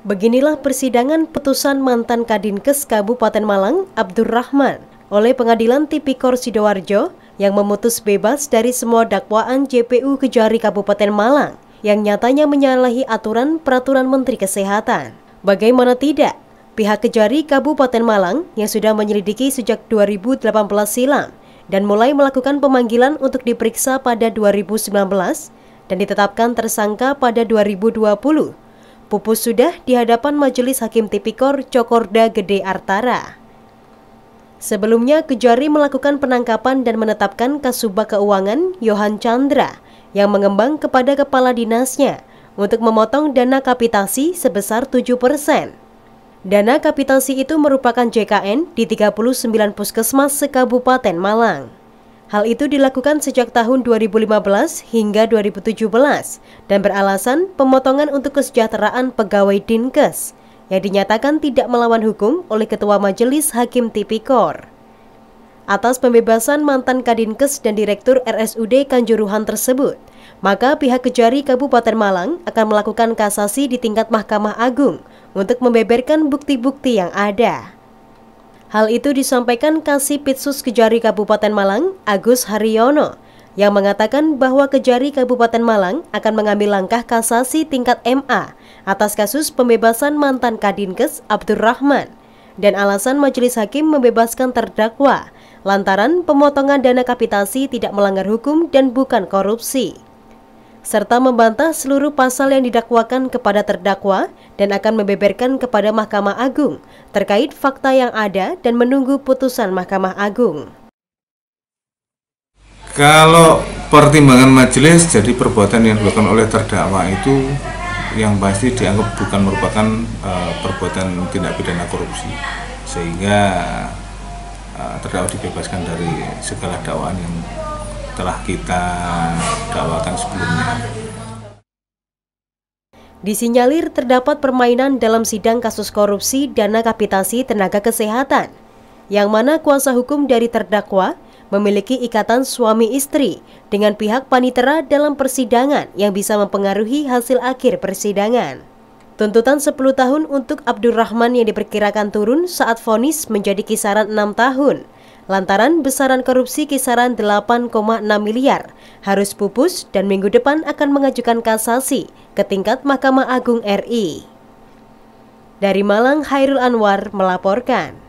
Beginilah persidangan putusan mantan Kadinkes Kabupaten Malang, Abdurrahman, oleh Pengadilan Tipikor Sidoarjo yang memutus bebas dari semua dakwaan JPU Kejari Kabupaten Malang yang nyatanya menyalahi aturan peraturan Menteri Kesehatan. Bagaimana tidak, pihak Kejari Kabupaten Malang yang sudah menyelidiki sejak 2018 silam dan mulai melakukan pemanggilan untuk diperiksa pada 2019 dan ditetapkan tersangka pada 2020 Pupus sudah di hadapan Majelis Hakim Tipikor Cokorda Gede Artara. Sebelumnya, Kejari melakukan penangkapan dan menetapkan Kasubag Keuangan Yohan Chandra yang mengembang kepada kepala dinasnya untuk memotong dana kapitasi sebesar 7 persen. Dana kapitasi itu merupakan JKN di 39 puskesmas sekabupaten Malang. Hal itu dilakukan sejak tahun 2015 hingga 2017 dan beralasan pemotongan untuk kesejahteraan pegawai Dinkes yang dinyatakan tidak melawan hukum oleh Ketua Majelis Hakim Tipikor. Atas pembebasan mantan Kadinkes dan Direktur RSUD Kanjuruhan tersebut, maka pihak Kejari Kabupaten Malang akan melakukan kasasi di tingkat Mahkamah Agung untuk membeberkan bukti-bukti yang ada. Hal itu disampaikan Kasih Pitsus Kejari Kabupaten Malang, Agus Haryono, yang mengatakan bahwa Kejari Kabupaten Malang akan mengambil langkah kasasi tingkat MA atas kasus pembebasan mantan Kadinkes Abdurrahman dan alasan majelis hakim membebaskan terdakwa lantaran pemotongan dana kapitasi tidak melanggar hukum dan bukan korupsi serta membantah seluruh pasal yang didakwakan kepada terdakwa dan akan membeberkan kepada Mahkamah Agung terkait fakta yang ada dan menunggu putusan Mahkamah Agung. Kalau pertimbangan majelis jadi perbuatan yang dilakukan oleh terdakwa itu yang pasti dianggap bukan merupakan uh, perbuatan tindak pidana korupsi sehingga uh, terdakwa dibebaskan dari segala dakwaan yang telah kita dakwakan sebelumnya. Disinyalir terdapat permainan dalam sidang kasus korupsi dana kapitasi tenaga kesehatan, yang mana kuasa hukum dari terdakwa memiliki ikatan suami istri dengan pihak panitera dalam persidangan yang bisa mempengaruhi hasil akhir persidangan. Tuntutan 10 tahun untuk Abdurrahman yang diperkirakan turun saat vonis menjadi kisaran 6 tahun lantaran besaran korupsi kisaran 8,6 miliar harus pupus dan minggu depan akan mengajukan kasasi ke tingkat Mahkamah Agung RI. Dari Malang, Hairul Anwar melaporkan.